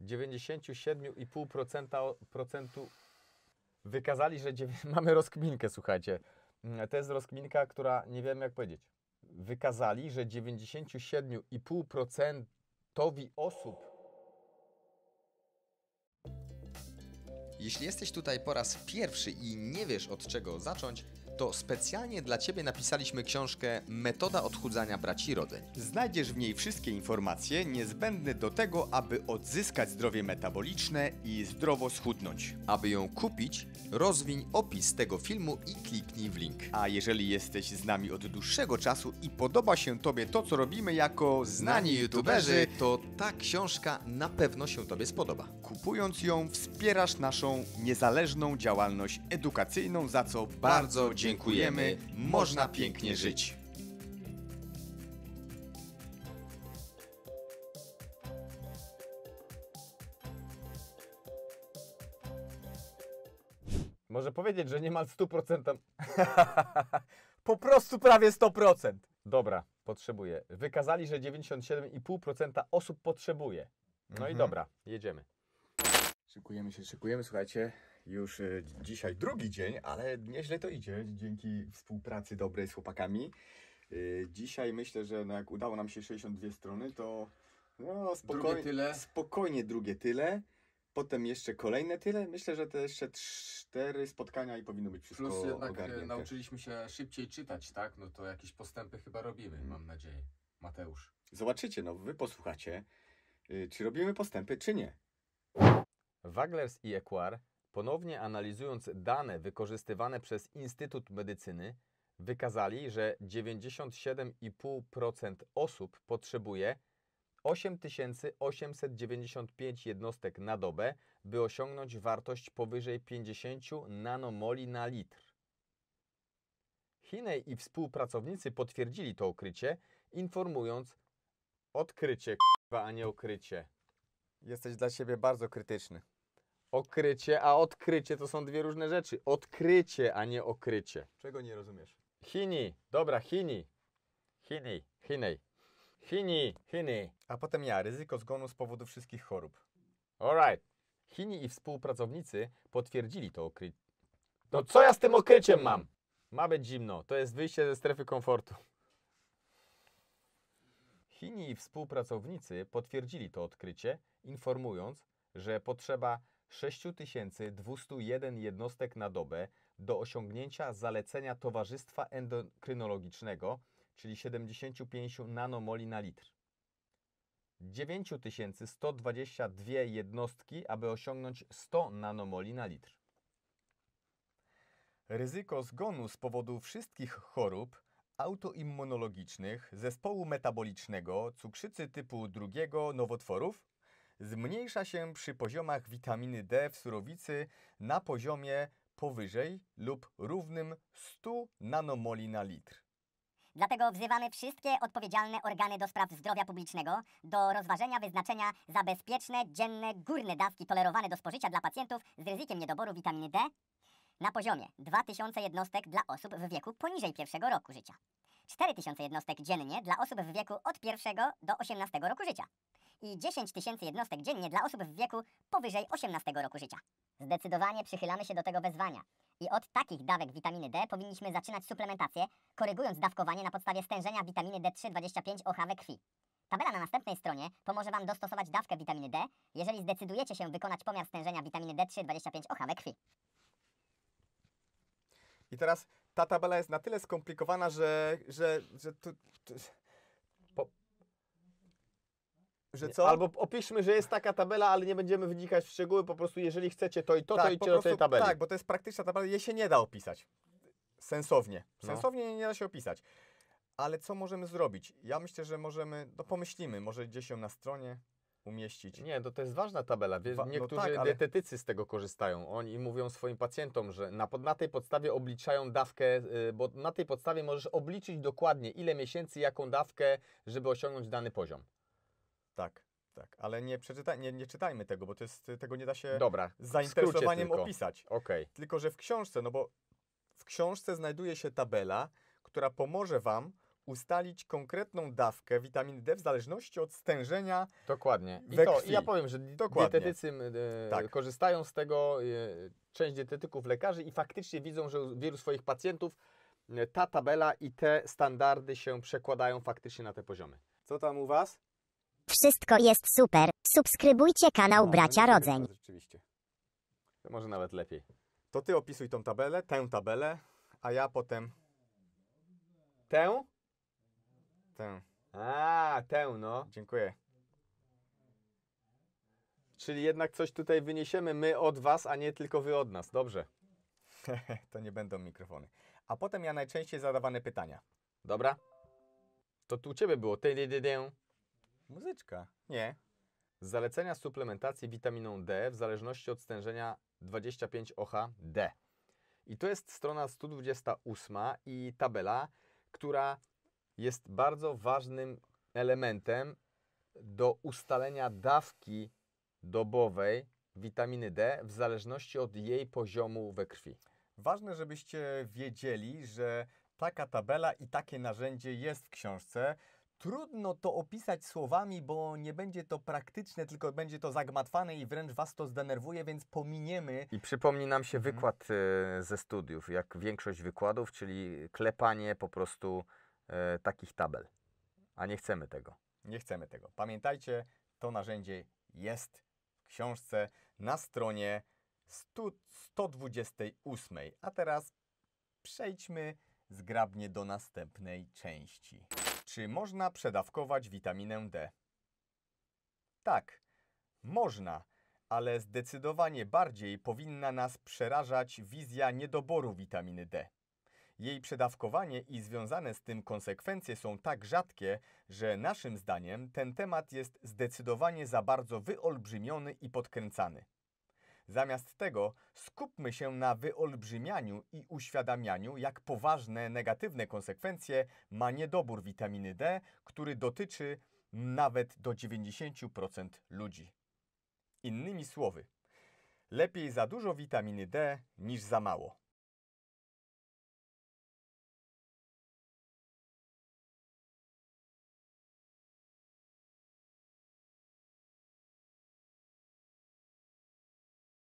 97,5% wykazali, że mamy rozkminkę, słuchajcie. Mm, to jest rozkminka, która nie wiem jak powiedzieć. Wykazali, że 97,5% osób. Jeśli jesteś tutaj po raz pierwszy i nie wiesz od czego zacząć, to specjalnie dla Ciebie napisaliśmy książkę Metoda odchudzania braci rodzeń. Znajdziesz w niej wszystkie informacje niezbędne do tego, aby odzyskać zdrowie metaboliczne i zdrowo schudnąć. Aby ją kupić, rozwiń opis tego filmu i kliknij w link. A jeżeli jesteś z nami od dłuższego czasu i podoba się Tobie to, co robimy jako znani, znani youtuberzy, to ta książka na pewno się Tobie spodoba. Kupując ją, wspierasz naszą niezależną działalność edukacyjną, za co bardzo dziękujemy. Można pięknie żyć. Może powiedzieć, że niemal 100%. po prostu prawie 100%. Dobra, potrzebuję. Wykazali, że 97,5% osób potrzebuje. No mhm. i dobra, jedziemy. Szykujemy się, szykujemy, słuchajcie, już e, dzisiaj drugi dzień, ale nieźle to idzie dzięki współpracy dobrej z chłopakami. E, dzisiaj myślę, że no jak udało nam się 62 strony, to no spokojnie, drugie tyle. spokojnie drugie tyle. Potem jeszcze kolejne tyle. Myślę, że te jeszcze cztery spotkania i powinno być wszystko Plus jednak e, ogarnięte. nauczyliśmy się szybciej czytać, tak? No to jakieś postępy chyba robimy, mhm. mam nadzieję. Mateusz. Zobaczycie, no wy posłuchacie, y, czy robimy postępy, czy nie. Waglers i Equar, ponownie analizując dane wykorzystywane przez Instytut Medycyny, wykazali, że 97,5% osób potrzebuje 8895 jednostek na dobę, by osiągnąć wartość powyżej 50 nanomoli na litr. Hinej i współpracownicy potwierdzili to okrycie, informując odkrycie, k***a, a nie okrycie. Jesteś dla siebie bardzo krytyczny. Okrycie, a odkrycie to są dwie różne rzeczy. Odkrycie, a nie okrycie. Czego nie rozumiesz? Chini. Dobra, Chini. Chini. Chinej. Chini. Chini. A potem ja. Ryzyko zgonu z powodu wszystkich chorób. Alright. Chini i współpracownicy potwierdzili to okrycie. No co ja z tym okryciem mam? Ma być zimno. To jest wyjście ze strefy komfortu. Chini i współpracownicy potwierdzili to odkrycie, informując, że potrzeba 6201 jednostek na dobę do osiągnięcia zalecenia Towarzystwa Endokrynologicznego, czyli 75 nanomoli na litr. 9122 jednostki, aby osiągnąć 100 nanomoli na litr. Ryzyko zgonu z powodu wszystkich chorób autoimmunologicznych, zespołu metabolicznego, cukrzycy typu drugiego, nowotworów zmniejsza się przy poziomach witaminy D w surowicy na poziomie powyżej lub równym 100 nanomoli na litr. Dlatego wzywamy wszystkie odpowiedzialne organy do spraw zdrowia publicznego do rozważenia wyznaczenia za bezpieczne dzienne górne dawki tolerowane do spożycia dla pacjentów z ryzykiem niedoboru witaminy D na poziomie 2000 jednostek dla osób w wieku poniżej pierwszego roku życia. 4000 jednostek dziennie dla osób w wieku od 1 do 18 roku życia i 10 tysięcy jednostek dziennie dla osób w wieku powyżej 18 roku życia. Zdecydowanie przychylamy się do tego wezwania. I od takich dawek witaminy D powinniśmy zaczynać suplementację, korygując dawkowanie na podstawie stężenia witaminy D3-25 OH we krwi. Tabela na następnej stronie pomoże Wam dostosować dawkę witaminy D, jeżeli zdecydujecie się wykonać pomiar stężenia witaminy D3-25 OH we krwi. I teraz ta tabela jest na tyle skomplikowana, że, że, że tu, tu że co? Albo opiszmy, że jest taka tabela, ale nie będziemy wynikać w szczegóły, po prostu jeżeli chcecie to i to, tak, to idźcie do tej tabeli. Tak, bo to jest praktyczna tabela, jej się nie da opisać. Sensownie. No. Sensownie no. nie da się opisać. Ale co możemy zrobić? Ja myślę, że możemy, no pomyślimy, może gdzieś ją na stronie umieścić. Nie, to, no to jest ważna tabela. Wa- no niektórzy tak, ale... dietetycy z tego korzystają. Oni mówią swoim pacjentom, że na, na tej podstawie obliczają dawkę, y, bo na tej podstawie możesz obliczyć dokładnie ile miesięcy, jaką dawkę, żeby osiągnąć dany poziom. Tak, tak. Ale nie, przeczytaj, nie, nie czytajmy tego, bo to jest, tego nie da się Dobra, z zainteresowaniem tylko. opisać. Okay. Tylko, że w książce, no bo w książce znajduje się tabela, która pomoże Wam ustalić konkretną dawkę witaminy D w zależności od stężenia. Dokładnie. I to, krwi. ja powiem, że Dokładnie. dietetycy e, tak. korzystają z tego, e, część dietetyków, lekarzy i faktycznie widzą, że u wielu swoich pacjentów e, ta tabela i te standardy się przekładają faktycznie na te poziomy. Co tam u Was? Wszystko jest super. Subskrybujcie kanał Bracia Rodzeń. Rzeczywiście. To może nawet lepiej. To ty opisuj tą tabelę, tę tabelę, a ja potem tę. Tę. A, tę no. Dziękuję. Czyli jednak coś tutaj wyniesiemy my od was, a nie tylko wy od nas. Dobrze. to nie będą mikrofony. A potem ja najczęściej zadawane pytania. Dobra? To tu u ciebie było. Ty, ty, ty, ty. Muzyczka. Nie. Zalecenia suplementacji witaminą D w zależności od stężenia 25 OH-D. I to jest strona 128 i tabela, która jest bardzo ważnym elementem do ustalenia dawki dobowej witaminy D w zależności od jej poziomu we krwi. Ważne, żebyście wiedzieli, że taka tabela i takie narzędzie jest w książce. Trudno to opisać słowami, bo nie będzie to praktyczne, tylko będzie to zagmatwane i wręcz was to zdenerwuje, więc pominiemy. I przypomni nam się mhm. wykład hmm. ze studiów, jak większość wykładów, czyli klepanie po prostu e, takich tabel. A nie chcemy tego. Nie chcemy tego. Pamiętajcie, to narzędzie jest w książce na stronie 100, 128. A teraz przejdźmy zgrabnie do następnej części. Czy można przedawkować witaminę D? Tak, można, ale zdecydowanie bardziej powinna nas przerażać wizja niedoboru witaminy D. Jej przedawkowanie i związane z tym konsekwencje są tak rzadkie, że naszym zdaniem ten temat jest zdecydowanie za bardzo wyolbrzymiony i podkręcany. Zamiast tego skupmy się na wyolbrzymianiu i uświadamianiu, jak poważne negatywne konsekwencje ma niedobór witaminy D, który dotyczy nawet do 90% ludzi. Innymi słowy, lepiej za dużo witaminy D niż za mało.